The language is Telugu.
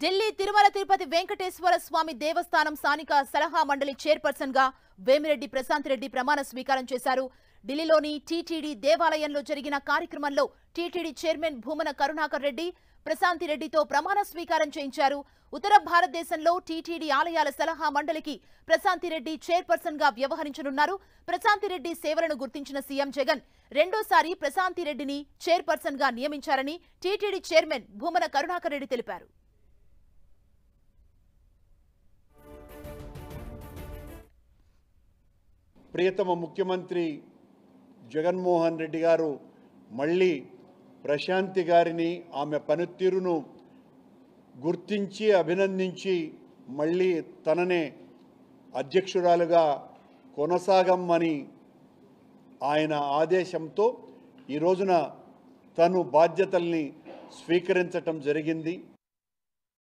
ఢిల్లీ తిరుమల తిరుపతి వెంకటేశ్వర స్వామి దేవస్థానం స్థానిక సలహా మండలి చైర్పర్సన్ గా వేమిరెడ్డి ప్రశాంత్ రెడ్డి ప్రమాణ స్వీకారం చేశారు ఢిల్లీలోని టీటీడీ దేవాలయంలో జరిగిన కార్యక్రమంలో టీటీడీ చైర్మన్ భూమన కరుణాకర్ రెడ్డి ప్రశాంతి రెడ్డితో ప్రమాణ స్వీకారం చేయించారు ఉత్తర భారతదేశంలో టీటీడీ ఆలయాల సలహా మండలికి ప్రశాంతి రెడ్డి చైర్పర్సన్ గా వ్యవహరించనున్నారు ప్రశాంతి రెడ్డి సేవలను గుర్తించిన సీఎం జగన్ రెండోసారి ప్రశాంతి రెడ్డిని చైర్పర్సన్ గా నియమించారని టీటీడీ చైర్మన్ భూమన కరుణాకర్ రెడ్డి తెలిపారు ప్రియతమ ముఖ్యమంత్రి జగన్మోహన్ రెడ్డి గారు మళ్ళీ ప్రశాంతి గారిని ఆమె పనితీరును గుర్తించి అభినందించి మళ్ళీ తననే అధ్యక్షురాలుగా కొనసాగమ్మని ఆయన ఆదేశంతో ఈ రోజున తను బాధ్యతల్ని స్వీకరించటం జరిగింది